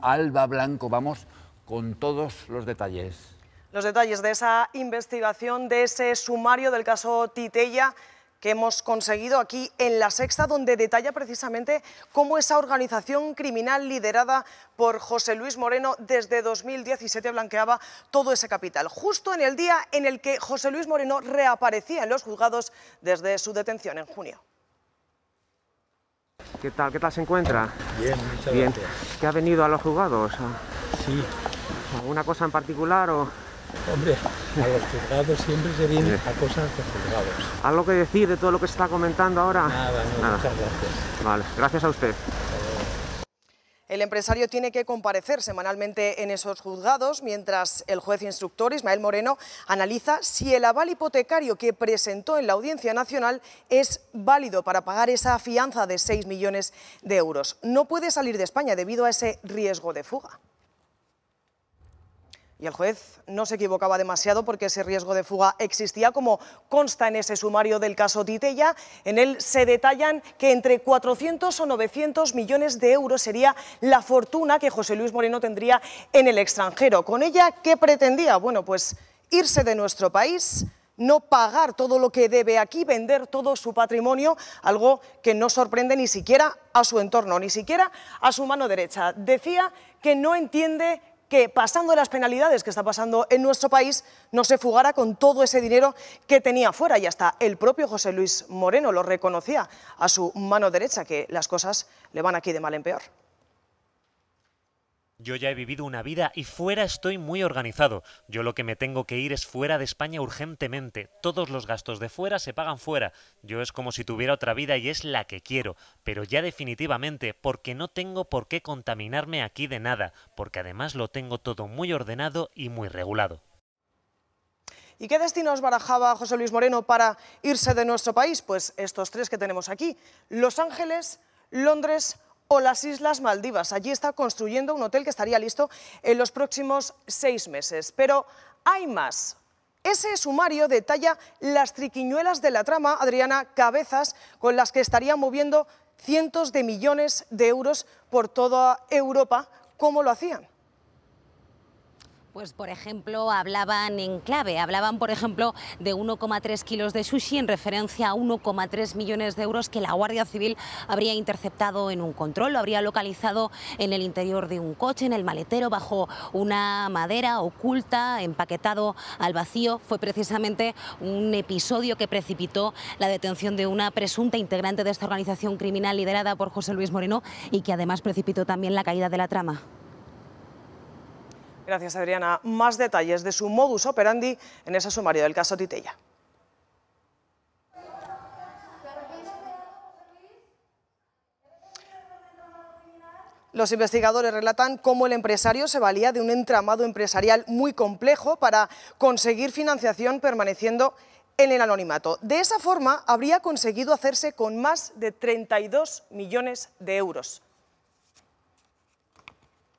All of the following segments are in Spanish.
Alba Blanco, vamos con todos los detalles. Los detalles de esa investigación, de ese sumario del caso Titella que hemos conseguido aquí en La Sexta, donde detalla precisamente cómo esa organización criminal liderada por José Luis Moreno desde 2017 blanqueaba todo ese capital, justo en el día en el que José Luis Moreno reaparecía en los juzgados desde su detención en junio. ¿Qué tal? ¿Qué tal se encuentra? Bien, muchas Bien. gracias. ¿Qué ha venido a los juzgados? Ah. Sí. ¿Alguna cosa en particular o...? Hombre, a los juzgados siempre se viene a cosas de juzgados. ¿Algo que decir de todo lo que se está comentando ahora? Nada, Nada. muchas gracias. Vale, gracias a usted. El empresario tiene que comparecer semanalmente en esos juzgados, mientras el juez instructor Ismael Moreno analiza si el aval hipotecario que presentó en la Audiencia Nacional es válido para pagar esa fianza de 6 millones de euros. No puede salir de España debido a ese riesgo de fuga. Y el juez no se equivocaba demasiado porque ese riesgo de fuga existía, como consta en ese sumario del caso Titella. En él se detallan que entre 400 o 900 millones de euros sería la fortuna que José Luis Moreno tendría en el extranjero. ¿Con ella qué pretendía? Bueno, pues irse de nuestro país, no pagar todo lo que debe aquí, vender todo su patrimonio, algo que no sorprende ni siquiera a su entorno, ni siquiera a su mano derecha. Decía que no entiende que pasando las penalidades que está pasando en nuestro país, no se fugara con todo ese dinero que tenía fuera. Y hasta el propio José Luis Moreno lo reconocía a su mano derecha, que las cosas le van aquí de mal en peor. Yo ya he vivido una vida y fuera estoy muy organizado. Yo lo que me tengo que ir es fuera de España urgentemente. Todos los gastos de fuera se pagan fuera. Yo es como si tuviera otra vida y es la que quiero, pero ya definitivamente, porque no tengo por qué contaminarme aquí de nada, porque además lo tengo todo muy ordenado y muy regulado. ¿Y qué destinos barajaba José Luis Moreno para irse de nuestro país? Pues estos tres que tenemos aquí. Los Ángeles, Londres o las Islas Maldivas. Allí está construyendo un hotel que estaría listo en los próximos seis meses. Pero hay más. Ese sumario detalla las triquiñuelas de la trama, Adriana Cabezas, con las que estarían moviendo cientos de millones de euros por toda Europa. ¿Cómo lo hacían? Pues, por ejemplo, hablaban en clave, hablaban, por ejemplo, de 1,3 kilos de sushi en referencia a 1,3 millones de euros que la Guardia Civil habría interceptado en un control, lo habría localizado en el interior de un coche, en el maletero, bajo una madera oculta, empaquetado al vacío. Fue precisamente un episodio que precipitó la detención de una presunta integrante de esta organización criminal liderada por José Luis Moreno y que además precipitó también la caída de la trama. Gracias, Adriana. Más detalles de su modus operandi en ese sumario del caso Titella. Los investigadores relatan cómo el empresario se valía de un entramado empresarial muy complejo para conseguir financiación permaneciendo en el anonimato. De esa forma habría conseguido hacerse con más de 32 millones de euros.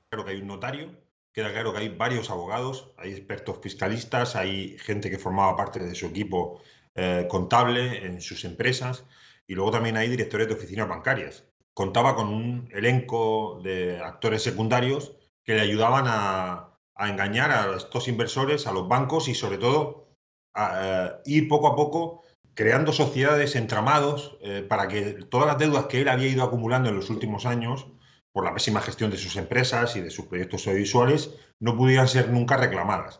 Creo que hay un notario queda claro que hay varios abogados, hay expertos fiscalistas, hay gente que formaba parte de su equipo eh, contable en sus empresas y luego también hay directores de oficinas bancarias. Contaba con un elenco de actores secundarios que le ayudaban a, engañar a estos inversores, a los bancos y sobre todo a, eh, ir poco a poco creando sociedades, entramados, eh, para que todas las deudas que él había ido acumulando en los últimos años por la pésima gestión de sus empresas y de sus proyectos audiovisuales, no pudieran ser nunca reclamadas.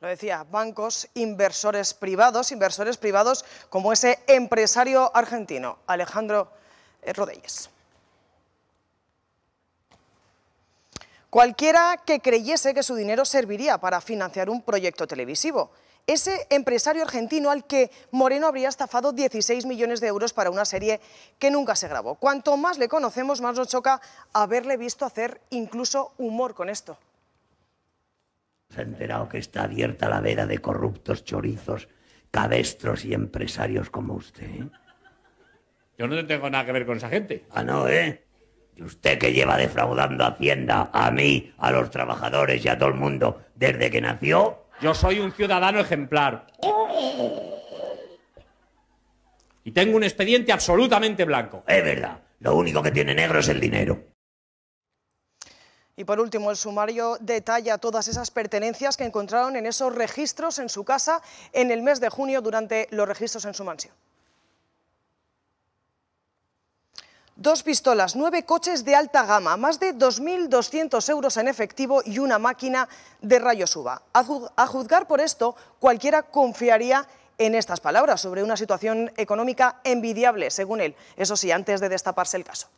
Lo decía, bancos, inversores privados, inversores privados como ese empresario argentino, Alejandro eh, Rodríguez. Cualquiera que creyese que su dinero serviría para financiar un proyecto televisivo ese empresario argentino al que Moreno habría estafado 16 millones de euros para una serie que nunca se grabó. Cuanto más le conocemos, más nos choca haberle visto hacer incluso humor con esto. Se ha enterado que está abierta la veda de corruptos chorizos, cabestros y empresarios como usted. ¿eh? Yo no tengo nada que ver con esa gente. Ah, no, ¿eh? Y usted que lleva defraudando Hacienda, a mí, a los trabajadores y a todo el mundo desde que nació, yo soy un ciudadano ejemplar. Y tengo un expediente absolutamente blanco. Es verdad. Lo único que tiene negro es el dinero. Y por último, el sumario detalla todas esas pertenencias que encontraron en esos registros en su casa en el mes de junio durante los registros en su mansión. dos pistolas, nueve coches de alta gama, más de 2.200 euros en efectivo y una máquina de rayos UVA. A juzgar por esto, cualquiera confiaría en estas palabras sobre una situación económica envidiable, según él. Eso sí, antes de destaparse el caso.